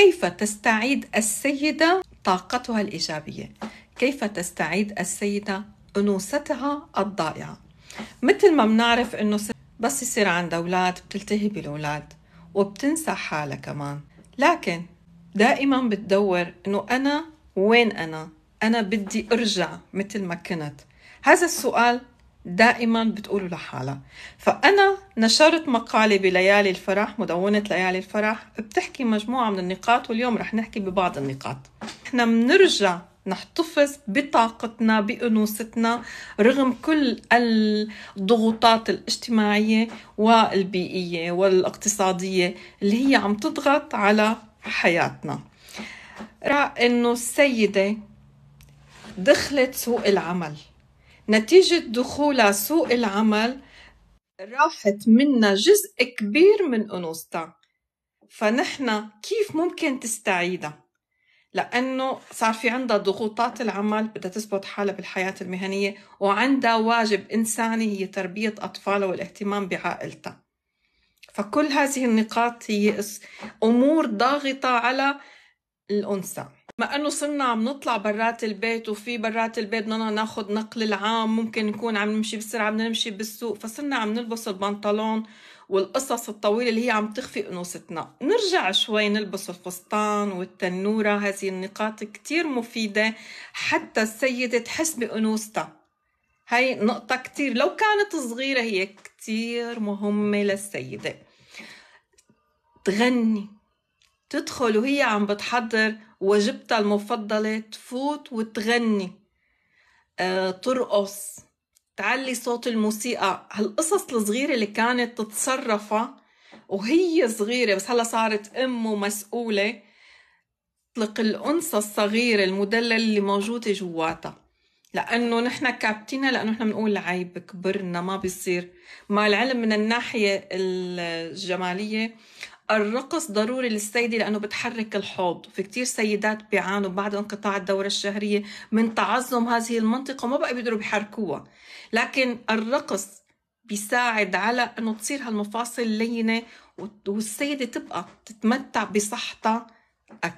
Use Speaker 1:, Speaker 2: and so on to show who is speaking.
Speaker 1: كيف تستعيد السيدة طاقتها الإيجابية؟ كيف تستعيد السيدة أنوثتها الضائعة؟ مثل ما بنعرف إنه بس يصير عندها أولاد بتلتهي بالأولاد وبتنسى حالها كمان لكن دائما بتدور إنه أنا وين أنا؟ أنا بدي أرجع مثل ما كنت هذا السؤال دائما بتقوله لحالها فأنا نشرت مقالة بليالي الفرح مدونة ليالي الفرح بتحكي مجموعة من النقاط واليوم رح نحكي ببعض النقاط احنا بنرجع نحتفظ بطاقتنا بأنوثتنا رغم كل الضغوطات الاجتماعية والبيئية والاقتصادية اللي هي عم تضغط على حياتنا رأى أنه السيدة دخلت سوق العمل نتيجة دخولها سوق العمل راحت منا جزء كبير من أنوثتها فنحن كيف ممكن تستعيدها لأنه صار في عندها ضغوطات العمل بدها تثبت حالها بالحياة المهنية وعندها واجب إنساني هي تربية أطفالها والاهتمام بعائلتها فكل هذه النقاط هي أمور ضاغطة على الأنثى ما انه صرنا عم نطلع برات البيت وفي برات البيت بدنا ناخذ نقل العام ممكن نكون عم نمشي بسرعه بدنا نمشي بالسوق فصرنا عم نلبس البنطلون والقصص الطويله اللي هي عم تخفي انوثتنا نرجع شوي نلبس الفستان والتنوره هذه النقاط كتير مفيده حتى السيده تحس بانوثتها هاي نقطه كتير لو كانت صغيره هي كتير مهمه للسيده تغني تدخل وهي عم بتحضر وجبتها المفضلة تفوت وتغني أه، ترقص تعلي صوت الموسيقى هالقصص الصغيرة اللي كانت تتصرفها وهي صغيرة بس هلا صارت أم ومسؤولة تطلق الأنثى الصغيرة المدللة اللي موجودة جواتها لأنه نحن كابتينها لأنه نحن بنقول عيب كبرنا ما بيصير مع العلم من الناحية الجمالية الرقص ضروري للسيدة لأنه بتحرك الحوض في كتير سيدات بيعانوا بعد انقطاع الدورة الشهرية من تعظم هذه المنطقة وما بقى بيقدروا بيحركوها لكن الرقص بيساعد على أنه تصير هالمفاصل لينة والسيدة تبقى تتمتع بصحتها أكثر